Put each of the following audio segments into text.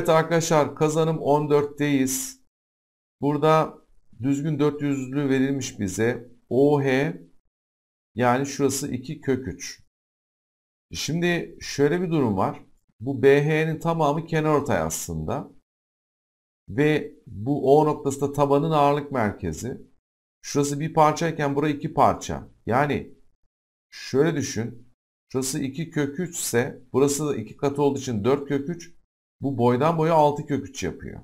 Evet arkadaşlar kazanım 14'teyiz. Burada düzgün 400'lü verilmiş bize. OH yani şurası 2 kök 3. Şimdi şöyle bir durum var. Bu BH'nin tamamı kenarortay aslında. Ve bu O noktası da tabanın ağırlık merkezi. Şurası bir parçayken burası iki parça. Yani şöyle düşün. Şurası 2 kök 3 ise burası da 2 katı olduğu için 4 kök 3. Bu boydan boya 6 kök 3 yapıyor.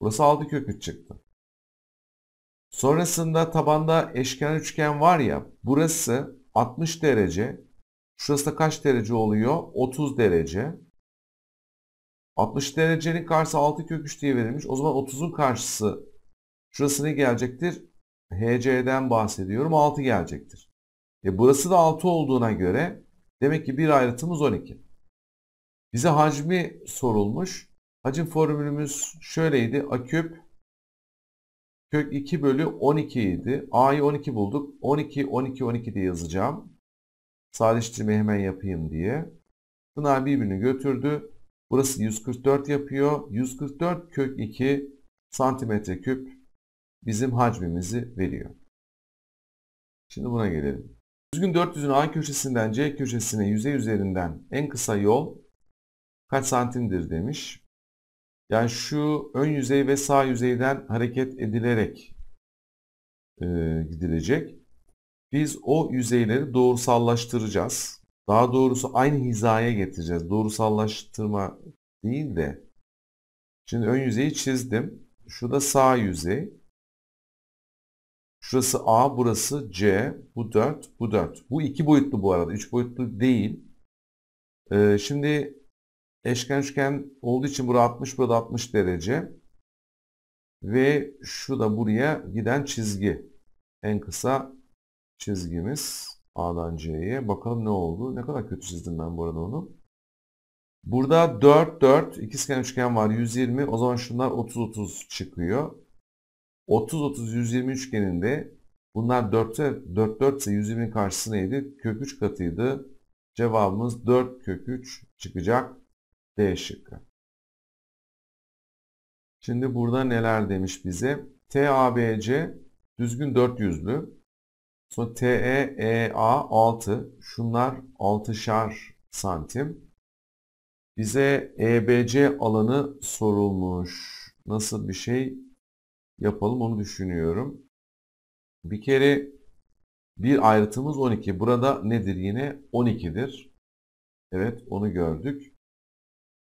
Burası 6 kök 3 çıktı. Sonrasında tabanda eşkenar üçgen var ya burası 60 derece. Şurası da kaç derece oluyor? 30 derece. 60 derecenin karşısı 6 kök 3 diye verilmiş. O zaman 30'un karşısı şurası ne gelecektir? HC'den bahsediyorum 6 gelecektir. E burası da 6 olduğuna göre demek ki bir ayrıtımız 12. Bize hacmi sorulmuş. Hacim formülümüz şöyleydi. A küp kök 2 bölü 12 idi. A'yı 12 bulduk. 12, 12, 12 diye yazacağım. Sadeleştirmeyi hemen yapayım diye. Sınav birbirini götürdü. Burası 144 yapıyor. 144 kök 2 santimetre küp bizim hacmimizi veriyor. Şimdi buna gelelim. Düzgün 400'ün A köşesinden C köşesine yüzey üzerinden en kısa yol kaç santimdir demiş. Yani şu ön yüzey ve sağ yüzeyden hareket edilerek e, gidilecek. Biz o yüzeyleri doğrusallaştıracağız. Daha doğrusu aynı hizaya getireceğiz. Doğrusallaştırma değil de. Şimdi ön yüzeyi çizdim. Şu da sağ yüzey. Şurası A, burası C, bu 4, bu 4. Bu iki boyutlu bu arada. Üç boyutlu değil. Ee, şimdi Eşken üçgen olduğu için burada 60 burada 60 derece. Ve şu da buraya giden çizgi. En kısa çizgimiz A'dan C'ye. Bakalım ne oldu? Ne kadar kötü çizdim ben bu arada onu. Burada 4 4 ikizkenar üçgen var 120. O zaman şunlar 30 30 çıkıyor. 30 30 120 üçgeninde bunlar 4'te 4 4 ise 120'nin karşısı neydi? Kök 3 katıydı. Cevabımız 4 kök 3 çıkacak. D şıkkı. Şimdi burada neler demiş bize? TABC düzgün 400'lü. Sonra TEEA 6. Şunlar 6'şar santim. Bize EBC alanı sorulmuş. Nasıl bir şey yapalım onu düşünüyorum. Bir kere bir ayrıtımız 12. Burada nedir yine? 12'dir. Evet onu gördük.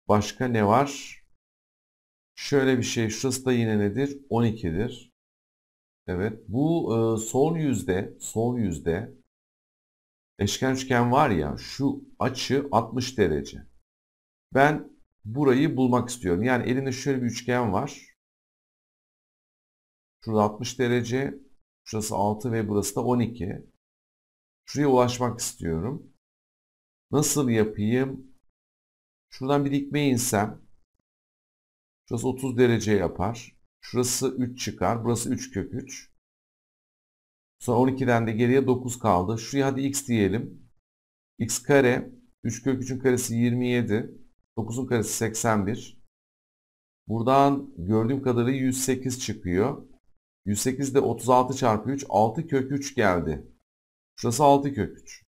Başka ne var? Şöyle bir şey. Şurası da yine nedir? 12'dir. Evet. Bu e, son yüzde son yüzde eşken üçgen var ya şu açı 60 derece. Ben burayı bulmak istiyorum. Yani elinde şöyle bir üçgen var. Şurada 60 derece. Şurası 6 ve burası da 12. Şuraya ulaşmak istiyorum. Nasıl yapayım? Şuradan bir dikmeye insem. Şurası 30 derece yapar. Şurası 3 çıkar. Burası 3 kök 3. Sonra 12'den de geriye 9 kaldı. Şuraya hadi x diyelim. x kare. 3 kök 3'ün karesi 27. 9'un karesi 81. Buradan gördüğüm kadarıyla 108 çıkıyor. 108 de 36 çarpı 3. 6 kök 3 geldi. Şurası 6 kök 3.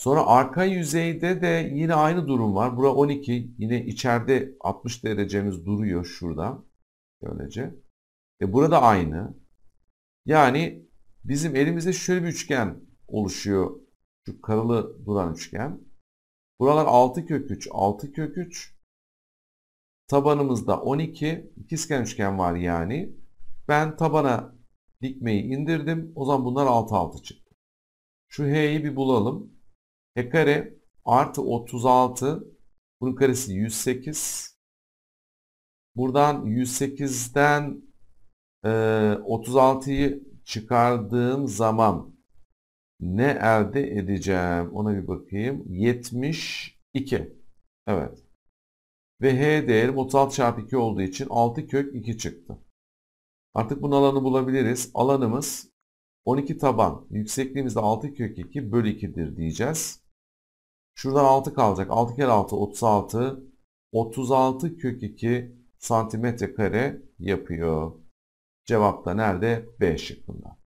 Sonra arka yüzeyde de yine aynı durum var. Bura 12. Yine içeride 60 derecemiz duruyor şurada. Böylece. E burada aynı. Yani bizim elimizde şöyle bir üçgen oluşuyor. Şu karalı duran üçgen. Buralar 6 kök 3, 6 kök 3. Tabanımızda 12. İkizken üçgen var yani. Ben tabana dikmeyi indirdim. O zaman bunlar 6 6 çıktı. Şu H'yi bir bulalım e kare artı 36 bunun karesi 108 buradan 108'den e, 36'yı çıkardığım zaman ne elde edeceğim ona bir bakayım 72 evet ve h değerim 36 çarpı 2 olduğu için 6 kök 2 çıktı artık bunun alanı bulabiliriz alanımız 12 taban yüksekliğimiz de 6 kök 2 bölü 2'dir diyeceğiz Şuradan 6 kalacak. 6 kere 6 36. 36 kök 2 santimetre kare yapıyor. Cevap da nerede? B şıkkında.